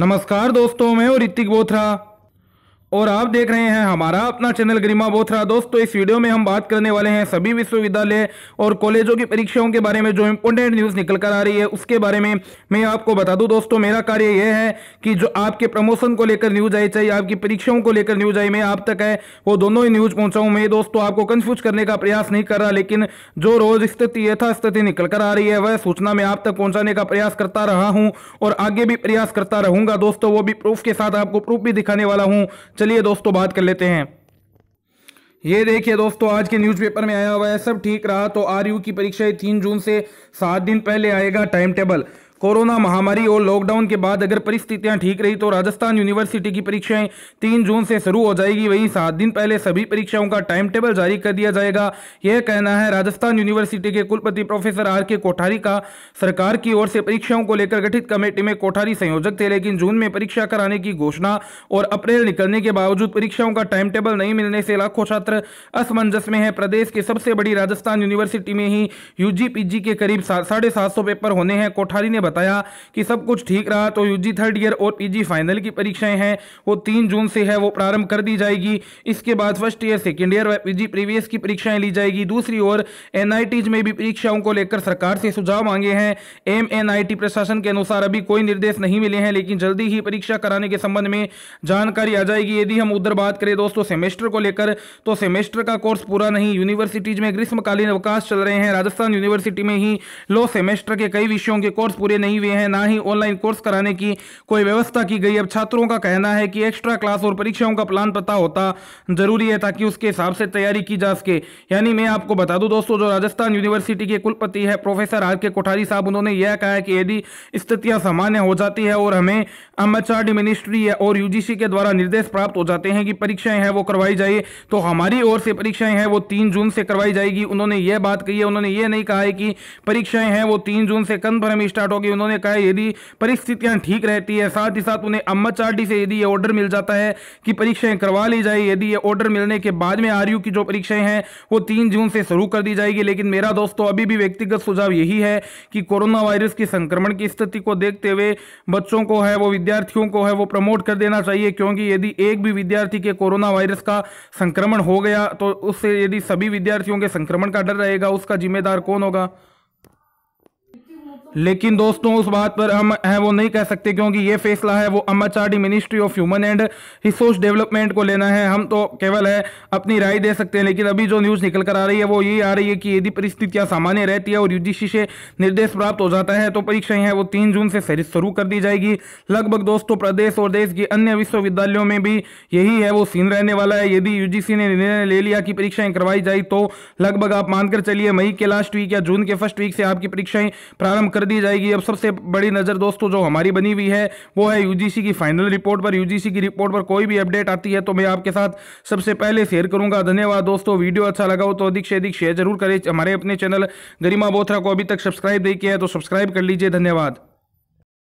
नमस्कार दोस्तों मैं और ऋतिक बोथरा और आप देख रहे हैं हमारा अपना चैनल गरिमा बोथरा दोस्तों इस वीडियो में हम बात करने वाले हैं सभी विश्वविद्यालय और कॉलेजों की परीक्षाओं के बारे में जो इम्पोर्टेंट न्यूज़ निकल कर आ रही है उसके बारे में मैं आपको बता दूं दोस्तों मेरा कार्य यह है कि जो आपके प्रमोशन को लेकर न्यूज आई चाहिए आपकी परीक्षाओं को लेकर न्यूज आई मैं आप तक है वो दोनों ही न्यूज पहुंचाऊँ मैं दोस्तों आपको कन्फ्यूज करने का प्रयास नहीं कर रहा लेकिन जो रोज स्थिति यथास्थिति निकल कर आ रही है वह सूचना मैं आप तक पहुंचाने का प्रयास करता रहा हूँ और आगे भी प्रयास करता रहूंगा दोस्तों वो भी प्रूफ के साथ आपको प्रूफ भी दिखाने वाला हूँ चलिए दोस्तों बात कर लेते हैं ये देखिए दोस्तों आज के न्यूज़पेपर में आया हुआ है सब ठीक रहा तो आर की परीक्षा तीन जून से सात दिन पहले आएगा टाइम टेबल कोरोना महामारी और लॉकडाउन के बाद अगर परिस्थितियां ठीक रही तो राजस्थान यूनिवर्सिटी की परीक्षाएं तीन जून से शुरू हो जाएगी वहीं सात दिन पहले सभी परीक्षाओं का टाइम टेबल जारी कर दिया जाएगा यह कहना है राजस्थान यूनिवर्सिटी के कुलपति प्रोफेसर आर के कोठारी का सरकार की ओर से परीक्षाओं को लेकर गठित कमेटी में कोठारी संयोजक थे लेकिन जून में परीक्षा कराने की घोषणा और अप्रैल निकलने के बावजूद परीक्षाओं का टाइम टेबल नहीं मिलने से लाखों छात्र असमंजस में है प्रदेश के सबसे बड़ी राजस्थान यूनिवर्सिटी में ही यूजी के करीब साढ़े पेपर होने हैं कोठारी ने बताया कि सब कुछ ठीक रहा तो यूजी थर्ड ईयर और पीजी फाइनल की परीक्षाएं हैं वो तीन जून से है वो प्रारंभ कर दी जाएगी इसके बाद फर्स्ट ईयर सेकेंड ईयर व पीजी प्रीवियस की परीक्षाएं ली जाएगी दूसरी ओर एन में भी परीक्षाओं को लेकर सरकार से सुझाव मांगे हैं एम एनआईटी प्रशासन के अनुसार अभी कोई निर्देश नहीं मिले हैं लेकिन जल्दी ही परीक्षा कराने के संबंध में जानकारी आ जाएगी यदि हम उधर बात करें दोस्तों सेमेस्टर को लेकर तो सेमेस्टर का कोर्स पूरा नहीं यूनिवर्सिटीज में ग्रीष्मकालीन अवकाश चल रहे हैं राजस्थान यूनिवर्सिटी में ही लो सेमेस्टर के कई विषयों के कोर्स पूरे नहीं हुए हैं ना ही ऑनलाइन कोर्स कराने की कोई व्यवस्था की गई अब छात्रों का कहना है कि एक्स्ट्रा क्लास और परीक्षाओं का प्लान पता होता जरूरी है ताकि उसके हिसाब से तैयारी की जा सके यानी मैं आपको बता दूँ दोस्तों जो राजस्थान यूनिवर्सिटी के कुलपति है प्रोफेसर आर के कोठारी साहब उन्होंने यह कहा है कि यदि स्थितियाँ सामान्य हो जाती है और हमें एम एच मिनिस्ट्री और यू के द्वारा निर्देश प्राप्त हो जाते हैं कि परीक्षाएँ हैं वो करवाई जाए तो हमारी ओर से परीक्षाएँ हैं वो तीन जून से करवाई जाएगी उन्होंने यह बात कही है उन्होंने ये नहीं कहा है कि परीक्षाएं हैं वो तीन जून से कन्फर्म स्टार्ट होगी क्योंकि उन्होंने कहा है यदि परिस्थितियां ठीक रहती है साथ ही साथ उन्हें अम्मद चार्डी से यदि ये ऑर्डर मिल जाता है कि परीक्षाएं करवा ली जाए यदि ये ऑर्डर मिलने के बाद में आर की जो परीक्षाएं हैं वो तीन जून से शुरू कर दी जाएगी लेकिन मेरा दोस्तों अभी भी व्यक्तिगत सुझाव यही है कि कोरोना वायरस के संक्रमण की स्थिति को देखते हुए बच्चों को है वो विद्यार्थियों को है वो प्रमोट कर देना चाहिए क्योंकि यदि एक भी विद्यार्थी के कोरोना वायरस का संक्रमण हो गया तो उससे यदि सभी विद्यार्थियों के संक्रमण का डर रहेगा उसका जिम्मेदार कौन होगा लेकिन दोस्तों उस बात पर हम हैं वो नहीं कह सकते क्योंकि ये फैसला है वो अम्माचार्डी ministry of human and resource development को लेना है हम तो केवल है अपनी राय दे सकते हैं लेकिन अभी जो न्यूज़ निकल कर आ रही है वो ये आ रही है कि यदि परिस्थितियां सामान्य रहती है और यूजीसी से निर्देश प्राप्त हो जाता है तो परीक्षाएं हैं वो तीन जून से शुरू कर दी जाएगी लगभग दोस्तों प्रदेश और देश के अन्य विश्वविद्यालयों में भी यही है वो सीन रहने वाला है यदि यूजीसी ने निर्णय ले लिया कि परीक्षाएं करवाई जाए तो लगभग आप मानकर चलिए मई के लास्ट वीक या जून के फर्स्ट वीक से आपकी परीक्षाएं प्रारंभ कर दी जाएगी अब सबसे बड़ी नज़र दोस्तों जो हमारी बनी हुई है वो है यूजीसी की फाइनल रिपोर्ट पर यूजीसी की रिपोर्ट पर कोई भी अपडेट आती है तो मैं आपके साथ सबसे पहले शेयर करूंगा धन्यवाद दोस्तों वीडियो अच्छा लगा हो तो अधिक से अधिक शेयर जरूर करें हमारे अपने चैनल गरिमा बोथरा को अभी तक सब्सक्राइब नहीं किया है तो सब्सक्राइब कर लीजिए धन्यवाद